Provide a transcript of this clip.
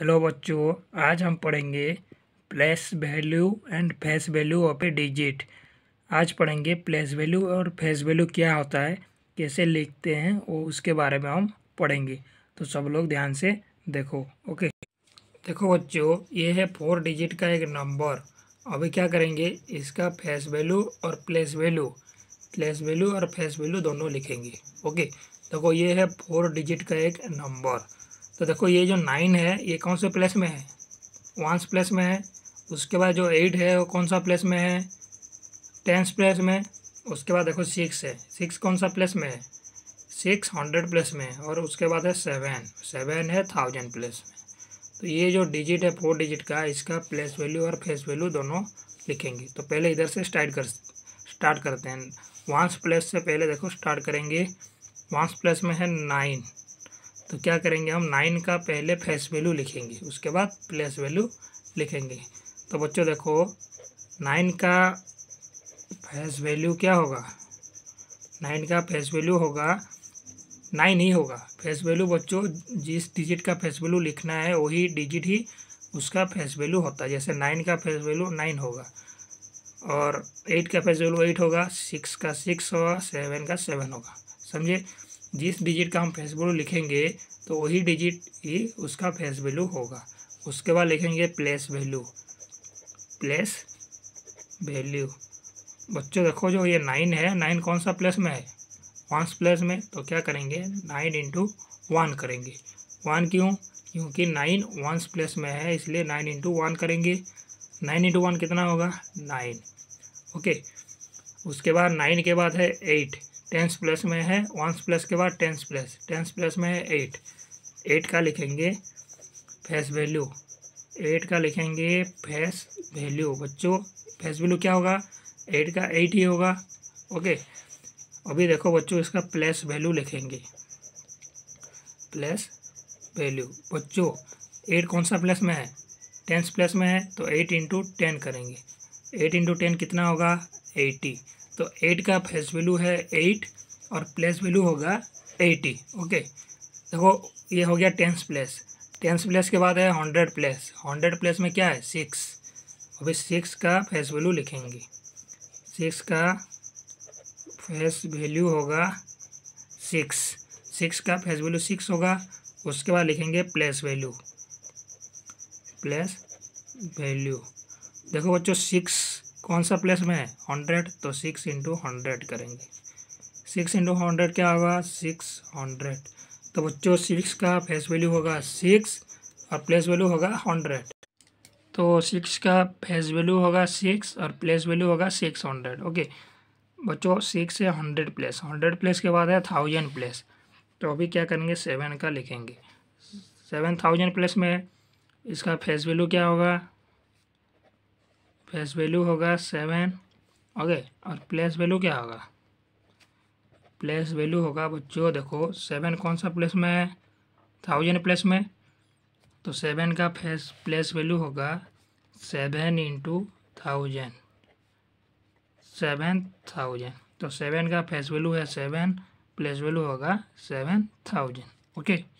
hello बच्चों आज हम पढ़ेंगे place value and face value of a digit आज पढ़ेंगे प्लेस वैल्यू और फेस वैल्यू क्या होता है कैसे लिखते हैं वो उसके बारे में हम पढ़ेंगे तो सब लोग ध्यान से देखो ओके देखो बच्चों ये है फोर डिजिट का एक नंबर अभी क्या करेंगे इसका फेस वैल्यू और प्लेस वैल्यू प्लेस वैल्यू और फेस वैल्यू दोनों लिखेंगे ओके देखो ये है फोर डिजिट का एक नंबर तो देखो ये जो नाइन है ये कौन से प्लेस में है वंस प्लेस में है उसके बाद जो एट है वो कौन सा प्लेस में है टेंस प्लेस में उसके बाद देखो सिक्स है सिक्स कौन सा प्लेस में है सिक्स हंड्रेड प्लेस में है और उसके बाद है सेवन सेवन है थाउजेंड प्लेस में तो ये जो डिजिट है फोर डिजिट का इसका प्लेस वैल्यू और फेस वैल्यू दोनों लिखेंगे तो पहले इधर से स्टार्ट कर स्टार्ट करते हैं वांस प्लेस से पहले देखो स्टार्ट करेंगे वांस प्लेस में है नाइन तो क्या करेंगे हम नाइन का पहले फेस वैल्यू लिखेंगे उसके बाद प्लेस वैल्यू लिखेंगे तो बच्चों देखो नाइन का फेस वैल्यू क्या होगा नाइन का फेस वैल्यू होगा नाइन ही होगा फेस वैल्यू बच्चों जिस डिजिट का फेस वैल्यू लिखना है वही डिजिट ही उसका फेस वैल्यू होता है जैसे नाइन का फेस वैल्यू नाइन होगा और एट का फेस वैल्यू एट होगा सिक्स का सिक्स होगा सेवन का सेवन होगा समझे जिस डिजिट का हम फेस वैल्यू लिखेंगे तो वही डिजिट ही उसका फेस वैल्यू होगा उसके बाद लिखेंगे प्लेस वैल्यू प्लेस वैल्यू बच्चों देखो जो ये नाइन है नाइन कौन सा प्लेस में है वंस प्लेस में तो क्या करेंगे नाइन इंटू वन करेंगे वन क्यों क्योंकि नाइन वंस प्लेस में है इसलिए नाइन इंटू वन करेंगे नाइन इंटू वन कितना होगा नाइन ओके उसके बाद नाइन के बाद है एट टेंस प्लस में है वंस प्लस के बाद टेंस प्लस टेंस प्लस में है एट एट का लिखेंगे फेस वैल्यू एट का लिखेंगे फेस वैल्यू बच्चों फेस वैल्यू क्या होगा एट का एट ही होगा ओके अभी देखो बच्चों इसका प्लस वैल्यू लिखेंगे प्लस वैल्यू बच्चों एट कौन सा प्लस में है टेंस प्लस में है तो एट इंटू टेन करेंगे एट इंटू टेन कितना होगा एटी तो एट का फेस वैल्यू है एट और प्लेस वैल्यू होगा एटी ओके देखो ये हो गया टेंस प्लेस टेंस प्लेस के बाद है हंड्रेड प्लेस हंड्रेड प्लेस में क्या है सिक्स अभी सिक्स का फेस वैल्यू लिखेंगे सिक्स का फेस वैल्यू होगा सिक्स सिक्स का फेस वैल्यू सिक्स होगा उसके बाद लिखेंगे प्लेस वैल्यू प्लेस वैल्यू देखो बच्चों सिक्स कौन सा प्लेस में है हंड्रेड तो सिक्स इंटू हंड्रेड करेंगे सिक्स इंटू हंड्रेड क्या होगा सिक्स हंड्रेड तो बच्चों सिक्स का फेस वैल्यू होगा सिक्स और प्लेस वैल्यू होगा हंड्रेड तो सिक्स का फेस वैल्यू होगा सिक्स और प्लेस वैल्यू होगा सिक्स हंड्रेड ओके बच्चों सिक्स है हंड्रेड प्लेस हंड्रेड प्लेस के बाद है थाउजेंड प्लेस तो अभी क्या करेंगे सेवन का लिखेंगे सेवन थाउजेंड प्लेस में इसका फेस वैल्यू क्या होगा फेस वैल्यू होगा सेवन ओके और प्लेस वैल्यू क्या होगा प्लेस वैल्यू होगा बच्चों देखो सेवन कौन सा प्लेस में है थाउजेंड प्लेस में तो सेवन का फेस प्लेस वैल्यू होगा seven into thousand seven thousand तो सेवन का फेस वैल्यू है सेवन प्लेस वैल्यू होगा सेवन थाउजेंड ओके